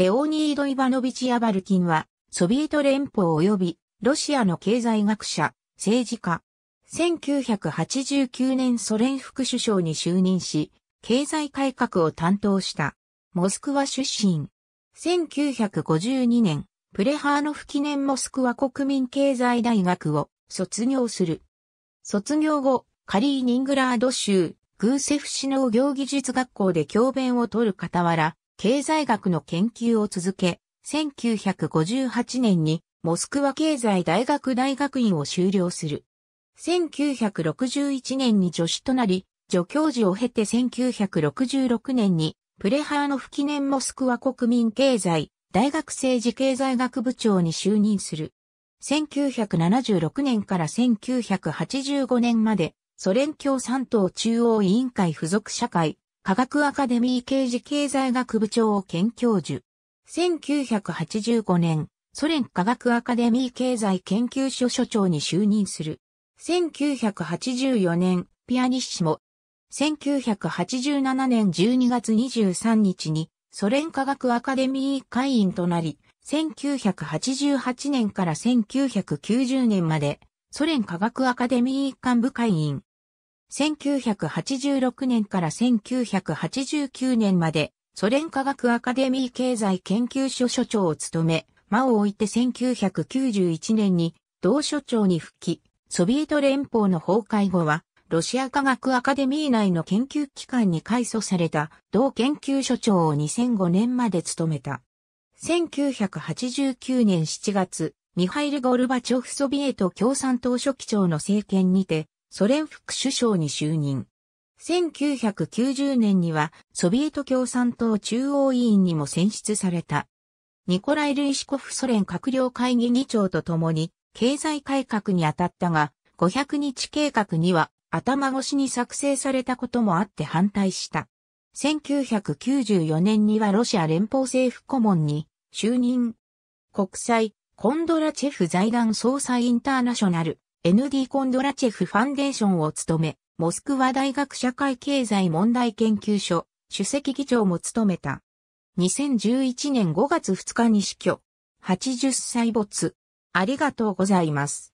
レオニード・イバノビチ・ヤバルキンは、ソビエト連邦及び、ロシアの経済学者、政治家。1989年ソ連副首相に就任し、経済改革を担当した。モスクワ出身。1952年、プレハーノフ記念モスクワ国民経済大学を卒業する。卒業後、カリーニングラード州、グーセフ市の業技術学校で教鞭を取る傍ら、経済学の研究を続け、1958年にモスクワ経済大学大学院を修了する。1961年に助手となり、助教授を経て1966年にプレハーノフ記念モスクワ国民経済大学政治経済学部長に就任する。1976年から1985年までソ連共産党中央委員会附属社会科学アカデミー刑事経済学部長兼教授。1985年、ソ連科学アカデミー経済研究所所長に就任する。1984年、ピアニッシモ。1987年12月23日に、ソ連科学アカデミー会員となり、1988年から1990年まで、ソ連科学アカデミー幹部会員。1986年から1989年まで、ソ連科学アカデミー経済研究所所長を務め、間を置いて1991年に同所長に復帰、ソビエト連邦の崩壊後は、ロシア科学アカデミー内の研究機関に改組された同研究所長を2005年まで務めた。1989年7月、ミハイル・ゴルバチョフソビエト共産党書記長の政権にて、ソ連副首相に就任。1990年にはソビエト共産党中央委員にも選出された。ニコライ・ルイシコフソ連閣僚会議議長と共に経済改革に当たったが、500日計画には頭越しに作成されたこともあって反対した。1994年にはロシア連邦政府顧問に就任。国際コンドラチェフ財団総裁インターナショナル ND コンドラチェフファンデーションを務め、モスクワ大学社会経済問題研究所、主席議長も務めた。2011年5月2日に死去。80歳没。ありがとうございます。